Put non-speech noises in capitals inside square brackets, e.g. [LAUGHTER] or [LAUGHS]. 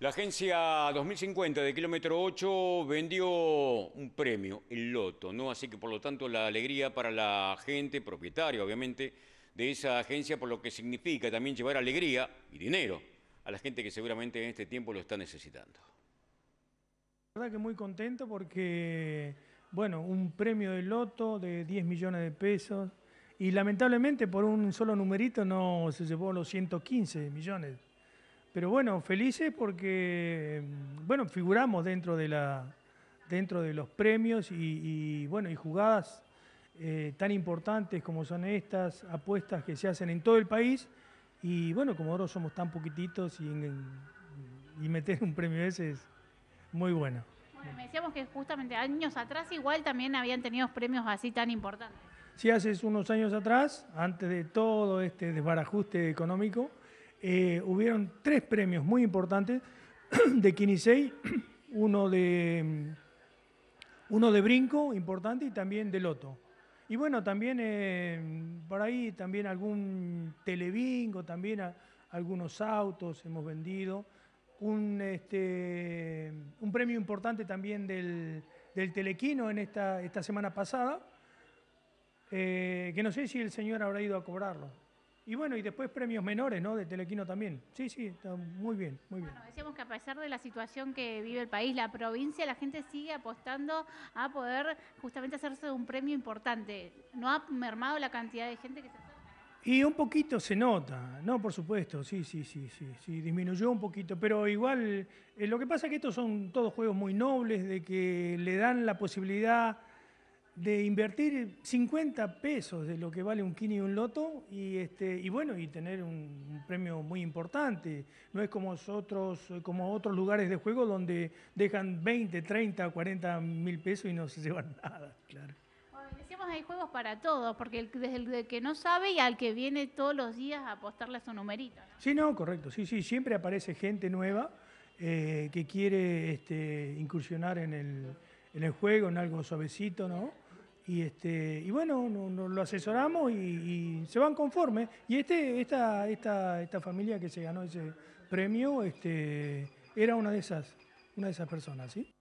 La agencia 2050 de kilómetro 8 vendió un premio, el loto, ¿no? Así que por lo tanto la alegría para la gente, propietaria obviamente, de esa agencia, por lo que significa también llevar alegría y dinero a la gente que seguramente en este tiempo lo está necesitando. La verdad que muy contento porque, bueno, un premio del loto de 10 millones de pesos y lamentablemente por un solo numerito no se llevó los 115 millones. Pero bueno, felices porque, bueno, figuramos dentro de, la, dentro de los premios y, bueno, y jugadas eh, tan importantes como son estas, apuestas que se hacen en todo el país. Y bueno, como ahora somos tan poquititos y, meter un premio ese es muy bueno. Bueno, me decíamos que justamente años atrás igual también habían tenido premios así tan importantes. Sí, hace unos años atrás, antes de todo este desbarajuste económico, eh, hubieron tres premios muy importantes [CLEARS THROAT] de Kinisei, [CLEARS THROAT] uno de, mm, uno de brinco importante y también de loto. Y bueno, también eh, por ahí también algún telebingo, también algunos autos hemos vendido. Un, este, premio importante también del, Telequino en esta, esta semana pasada, eh, que no sé si el señor habrá ido a cobrarlo. Y bueno, y después premios menores, ¿no? De Telequino también. Sí, sí, está muy bien, muy bien. Bueno, decíamos que a pesar de la situación que vive el país, la provincia, la gente sigue apostando a poder justamente hacerse un premio importante. No ha mermado la cantidad de gente que se acerca. Y un poquito se nota, ¿no? Por supuesto, sí, sí, sí, sí, sí, disminuyó un poquito, pero igual, eh, lo que pasa es que estos son todos juegos muy nobles, de que le dan la posibilidad de invertir 50 pesos de lo que vale un kini y un loto y, este, y bueno, y tener un, premio muy importante. No es como otros, como otros lugares de juego donde dejan 20, 30, 40 mil pesos y no se llevan [LAUGHS] nada, claro. Bueno, decíamos hay juegos para todos, porque desde el que no sabe y al que viene todos los días a apostarle a su numerito. Sí, no, correcto, sí, sí, siempre aparece gente nueva eh, que quiere este, incursionar en el, en el juego, en algo suavecito, ¿no? Y, este, y bueno, lo asesoramos y, se van conforme. Y este, esta, esta, esta familia que se ganó ese premio este, era una de esas, una de esas personas, ¿sí?